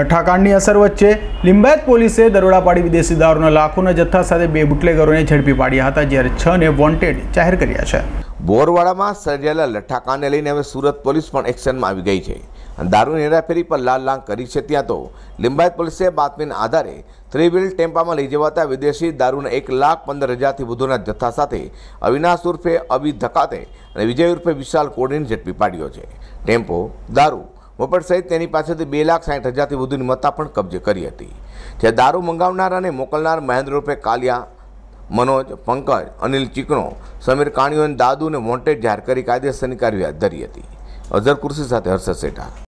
લઠ્ઠાકાંડની અસર વચ્ચે લિંબાયત પોલીસે દરોડા પાડી વિદેશી દારૂના લાખોના જથ્થા સાથે બે બુટલેગરોને ઝડપી પાડ્યા હતા જ્યારે છ ને વોન્ટેડ જાહેર કર્યા છે બોરવાડામાં સર્જાયેલા લઠ્ઠાકાંડને લઈને હવે સુરત પોલીસ પણ એક્શનમાં આવી ગઈ છે દારૂની હેરાફેરી પર લાલ લાંગ કરી છે ત્યાં તો લિંબાયત પોલીસે બાતમીના આધારે થ્રી વ્હીલ ટેમ્પામાં લઈ જવાતા વિદેશી દારૂના એક લાખ પંદર હજારથી વધુના જથ્થા સાથે અવિનાશ ઉર્ફે અવિ ધકાતે અને વિજય ઉર્ફે વિશાલ કોડીને ઝડપી પાડ્યો છે ટેમ્પો દારૂ વપટ સહિત તેની પાસેથી બે લાખ સાઠ હજારથી વધુની મત્તા પણ કબજે કરી હતી જે દારૂ મંગાવનાર અને મોકલનાર મહેન્દ્ર રૂપે કાલિયા મનોજ પંકજ અનિલ ચીકણો સમીર કાણીઓને દાદુને વોન્ટેડ જાહેર કરી કાયદેસરની કાર્યવાહી હાથ ધરી હતી અઝર કુર્સી સાથે હર્ષદ શેઠા